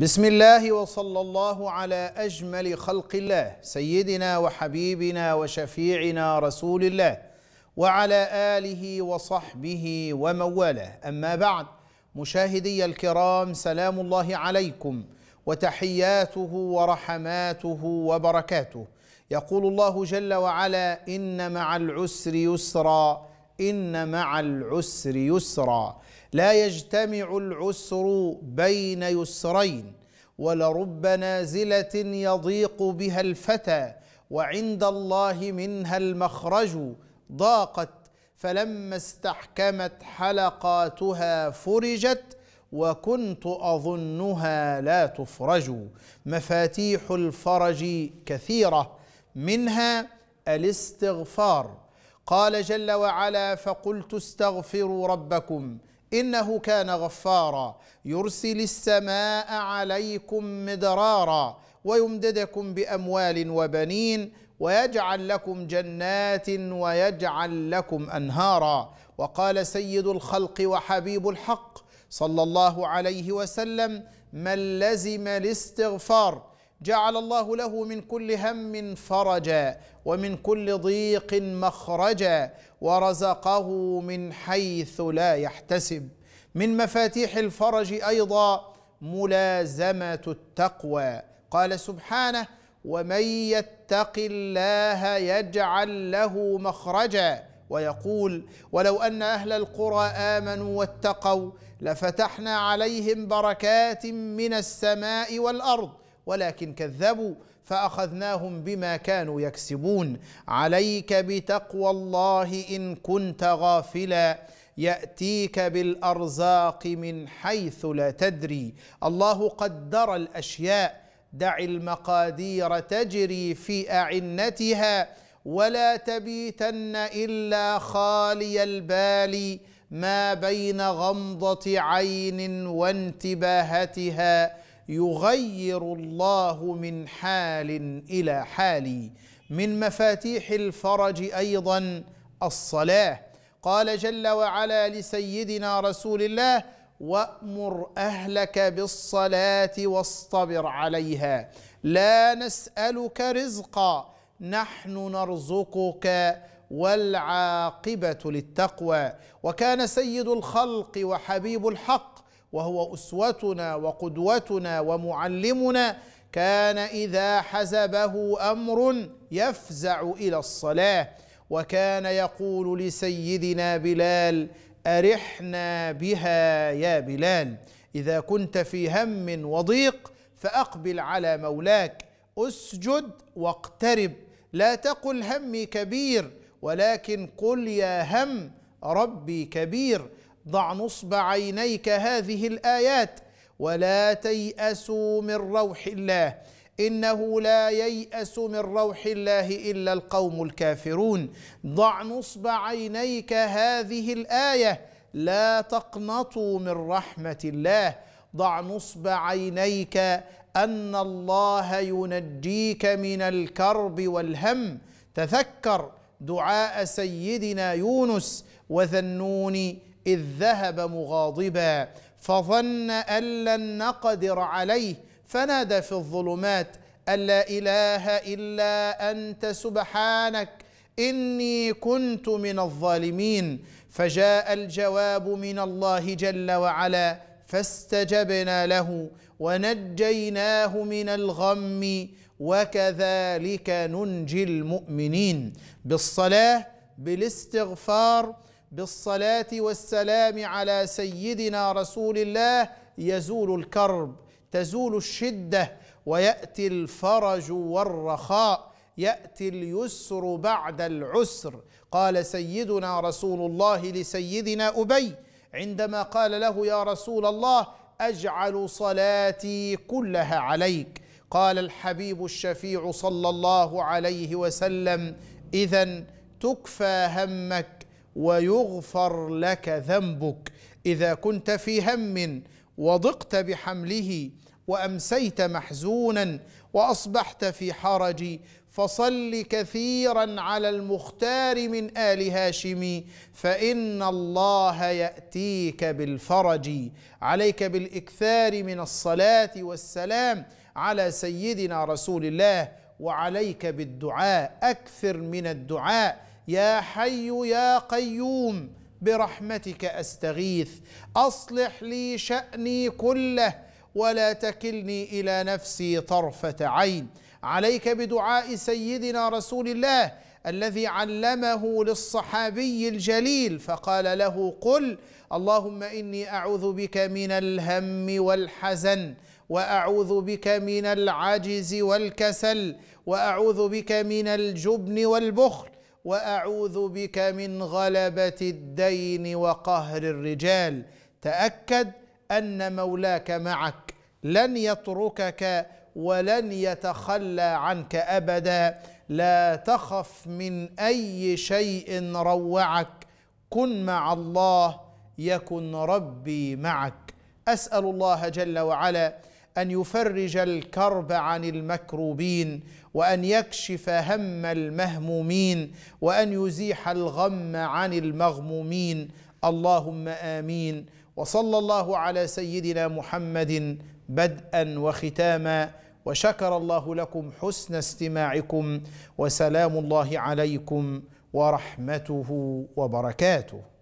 بسم الله وصلى الله على اجمل خلق الله سيدنا وحبيبنا وشفيعنا رسول الله وعلى اله وصحبه ومن والاه اما بعد مشاهدي الكرام سلام الله عليكم وتحياته ورحماته وبركاته يقول الله جل وعلا ان مع العسر يسرا إن مع العسر يسرا لا يجتمع العسر بين يسرين ولرب نازلة يضيق بها الفتى وعند الله منها المخرج ضاقت فلما استحكمت حلقاتها فرجت وكنت اظنها لا تفرج مفاتيح الفرج كثيره منها الاستغفار قال جل وعلا فقلت استغفروا ربكم انه كان غفارا يرسل السماء عليكم مدرارا ويمددكم باموال وبنين ويجعل لكم جنات ويجعل لكم انهارا وقال سيد الخلق وحبيب الحق صلى الله عليه وسلم من لزم الاستغفار جعل الله له من كل هم فرجا ومن كل ضيق مخرجا ورزقه من حيث لا يحتسب من مفاتيح الفرج ايضا ملازمه التقوى قال سبحانه ومن يتق الله يجعل له مخرجا ويقول ولو ان اهل القرى امنوا واتقوا لفتحنا عليهم بركات من السماء والارض ولكن كذبوا فاخذناهم بما كانوا يكسبون عليك بتقوى الله ان كنت غافلا ياتيك بالارزاق من حيث لا تدري الله قدر الاشياء دع المقادير تجري في اعنتها ولا تبيتن الا خالي البال ما بين غمضه عين وانتباهتها يغير الله من حال الى حال من مفاتيح الفرج ايضا الصلاه قال جل وعلا لسيدنا رسول الله وامر اهلك بالصلاه واصطبر عليها لا نسالك رزقا نحن نرزقك والعاقبه للتقوى وكان سيد الخلق وحبيب الحق وهو اسوتنا وقدوتنا ومعلمنا كان اذا حزبه امر يفزع الى الصلاه وكان يقول لسيدنا بلال ارحنا بها يا بلال اذا كنت في هم وضيق فاقبل على مولاك اسجد واقترب لا تقل همي كبير ولكن قل يا هم ربي كبير ضع نصب عينيك هذه الآيات ولا تيأسوا من روح الله إنه لا ييأس من روح الله إلا القوم الكافرون ضع نصب عينيك هذه الآية لا تقنطوا من رحمة الله ضع نصب عينيك أن الله ينجيك من الكرب والهم تذكر دعاء سيدنا يونس وذنوني إذ ذهب مغاضبا فظن أن لن نقدر عليه فنادى في الظلمات أن لا إله إلا أنت سبحانك إني كنت من الظالمين فجاء الجواب من الله جل وعلا فاستجبنا له ونجيناه من الغم وكذلك ننجي المؤمنين بالصلاه بالاستغفار بالصلاه والسلام على سيدنا رسول الله يزول الكرب تزول الشده وياتي الفرج والرخاء ياتي اليسر بعد العسر قال سيدنا رسول الله لسيدنا ابي عندما قال له يا رسول الله اجعل صلاتي كلها عليك قال الحبيب الشفيع صلى الله عليه وسلم اذا تكفى همك ويغفر لك ذنبك اذا كنت في هم وضقت بحمله وامسيت محزونا واصبحت في حرج فصل كثيرا على المختار من ال هاشم فان الله ياتيك بالفرج عليك بالاكثار من الصلاه والسلام على سيدنا رسول الله وعليك بالدعاء اكثر من الدعاء يا حي يا قيوم برحمتك استغيث اصلح لي شاني كله ولا تكلني الى نفسي طرفه عين عليك بدعاء سيدنا رسول الله الذي علمه للصحابي الجليل فقال له قل اللهم اني اعوذ بك من الهم والحزن واعوذ بك من العجز والكسل واعوذ بك من الجبن والبخل واعوذ بك من غلبه الدين وقهر الرجال تاكد ان مولاك معك لن يتركك ولن يتخلى عنك ابدا لا تخف من اي شيء روعك كن مع الله يكن ربي معك اسال الله جل وعلا ان يفرج الكرب عن المكروبين وان يكشف هم المهمومين وان يزيح الغم عن المغمومين اللهم امين وصلى الله على سيدنا محمد بدءا وختاما وشكر الله لكم حسن استماعكم وسلام الله عليكم ورحمته وبركاته